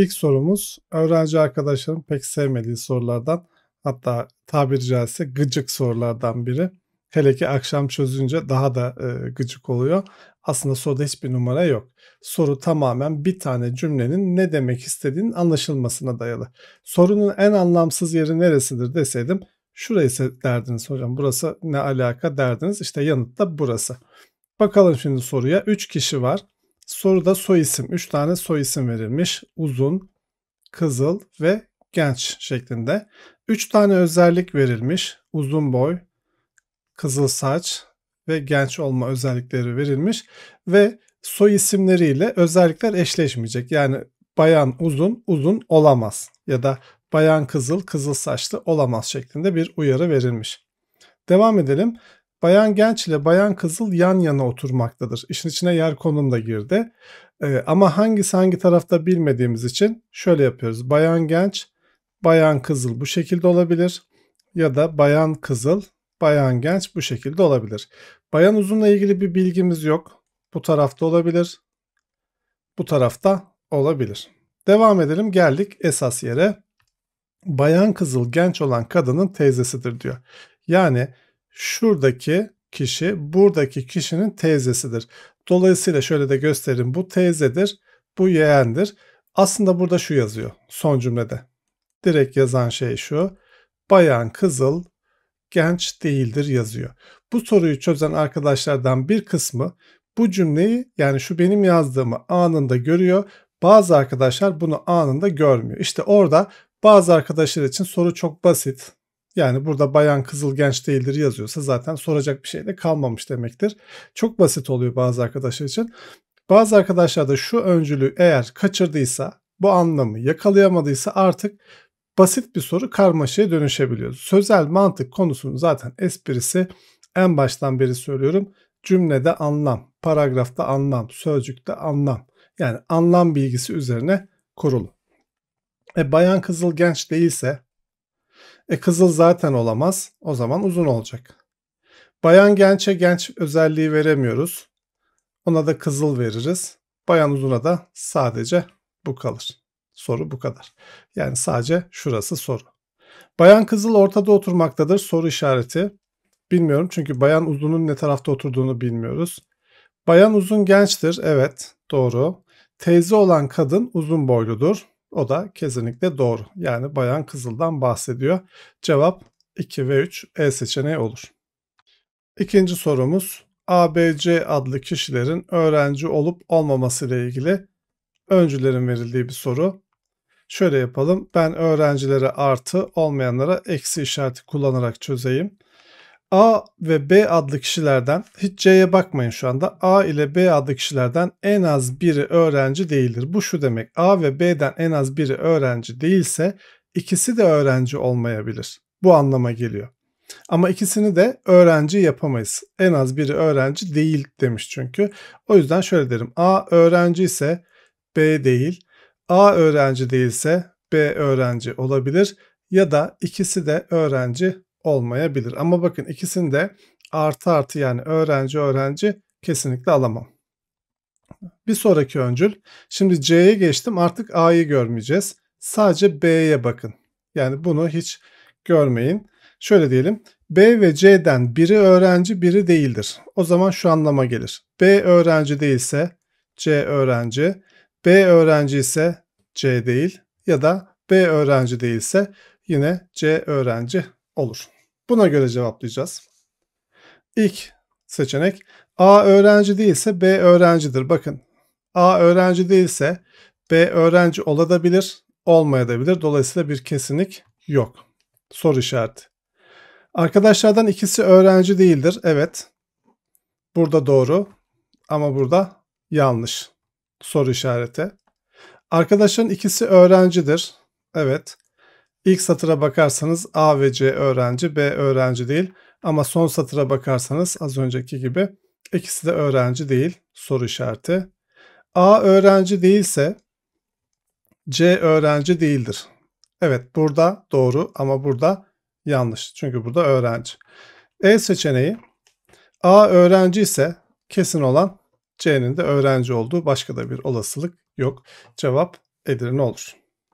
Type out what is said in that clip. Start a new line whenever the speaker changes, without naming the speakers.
İlk sorumuz öğrenci arkadaşlarım pek sevmediği sorulardan hatta tabiri caizse gıcık sorulardan biri. Hele ki akşam çözünce daha da e, gıcık oluyor. Aslında soruda hiçbir numara yok. Soru tamamen bir tane cümlenin ne demek istediğinin anlaşılmasına dayalı. Sorunun en anlamsız yeri neresidir deseydim şurayı derdiniz hocam burası ne alaka derdiniz. İşte yanıt da burası. Bakalım şimdi soruya. 3 kişi var. Soruda soy isim, 3 tane soy isim verilmiş. Uzun, kızıl ve genç şeklinde. 3 tane özellik verilmiş. Uzun boy, kızıl saç ve genç olma özellikleri verilmiş ve soy isimleriyle özellikler eşleşmeyecek. Yani bayan uzun, uzun olamaz ya da bayan kızıl, kızıl saçlı olamaz şeklinde bir uyarı verilmiş. Devam edelim. Bayan Genç ile Bayan Kızıl yan yana oturmaktadır. İşin içine yer konum da girdi. Ee, ama hangisi hangi tarafta bilmediğimiz için şöyle yapıyoruz. Bayan Genç, Bayan Kızıl bu şekilde olabilir. Ya da Bayan Kızıl, Bayan Genç bu şekilde olabilir. Bayan Uzun'la ilgili bir bilgimiz yok. Bu tarafta olabilir. Bu tarafta olabilir. Devam edelim geldik esas yere. Bayan Kızıl genç olan kadının teyzesidir diyor. Yani şuradaki kişi buradaki kişinin teyzesidir. Dolayısıyla şöyle de gösterin bu teyzedir, bu yeğendir. Aslında burada şu yazıyor son cümlede. Direkt yazan şey şu. Bayan Kızıl genç değildir yazıyor. Bu soruyu çözen arkadaşlardan bir kısmı bu cümleyi yani şu benim yazdığımı anında görüyor. Bazı arkadaşlar bunu anında görmüyor. İşte orada bazı arkadaşlar için soru çok basit. Yani burada bayan kızıl genç değildir yazıyorsa zaten soracak bir şey de kalmamış demektir. Çok basit oluyor bazı arkadaşlar için. Bazı arkadaşlar da şu öncülü eğer kaçırdıysa bu anlamı yakalayamadıysa artık basit bir soru karmaşaya dönüşebiliyor. Sözel mantık konusunun zaten esprisi en baştan beri söylüyorum. Cümlede anlam, paragrafta anlam, sözcükte anlam. Yani anlam bilgisi üzerine kurulu. E, bayan kızıl genç değilse e kızıl zaten olamaz. O zaman uzun olacak. Bayan gençe genç özelliği veremiyoruz. Ona da kızıl veririz. Bayan uzuna da sadece bu kalır. Soru bu kadar. Yani sadece şurası soru. Bayan kızıl ortada oturmaktadır. Soru işareti. Bilmiyorum çünkü bayan uzunun ne tarafta oturduğunu bilmiyoruz. Bayan uzun gençtir. Evet doğru. Teyze olan kadın uzun boyludur. O da kesinlikle doğru. Yani Bayan Kızıl'dan bahsediyor. Cevap 2 ve 3 E seçeneği olur. İkinci sorumuz ABC adlı kişilerin öğrenci olup olmaması ile ilgili öncülerin verildiği bir soru. Şöyle yapalım. Ben öğrencilere artı olmayanlara eksi işareti kullanarak çözeyim. A ve B adlı kişilerden hiç C'ye bakmayın şu anda. A ile B adlı kişilerden en az biri öğrenci değildir. Bu şu demek. A ve B'den en az biri öğrenci değilse ikisi de öğrenci olmayabilir. Bu anlama geliyor. Ama ikisini de öğrenci yapamayız. En az biri öğrenci değil demiş çünkü. O yüzden şöyle derim. A öğrenci ise B değil. A öğrenci değilse B öğrenci olabilir ya da ikisi de öğrenci olmayabilir. Ama bakın ikisinde de artı artı yani öğrenci öğrenci kesinlikle alamam. Bir sonraki öncül. Şimdi C'ye geçtim artık A'yı görmeyeceğiz. Sadece B'ye bakın. Yani bunu hiç görmeyin. Şöyle diyelim. B ve C'den biri öğrenci biri değildir. O zaman şu anlama gelir. B öğrenci değilse C öğrenci. B öğrenci ise C değil ya da B öğrenci değilse yine C öğrenci olur? Buna göre cevaplayacağız. İlk seçenek A öğrenci değilse B öğrencidir. Bakın A öğrenci değilse B öğrenci olabilir, olmayabilir. Dolayısıyla bir kesinlik yok. Soru işareti. Arkadaşlardan ikisi öğrenci değildir. Evet. Burada doğru ama burada yanlış. Soru işareti. Arkadaşın ikisi öğrencidir. Evet. İlk satıra bakarsanız A ve C öğrenci, B öğrenci değil. Ama son satıra bakarsanız az önceki gibi ikisi de öğrenci değil. Soru işareti. A öğrenci değilse C öğrenci değildir. Evet burada doğru ama burada yanlış. Çünkü burada öğrenci. E seçeneği A öğrenci ise kesin olan C'nin de öğrenci olduğu başka da bir olasılık yok. Cevap Edirne olur.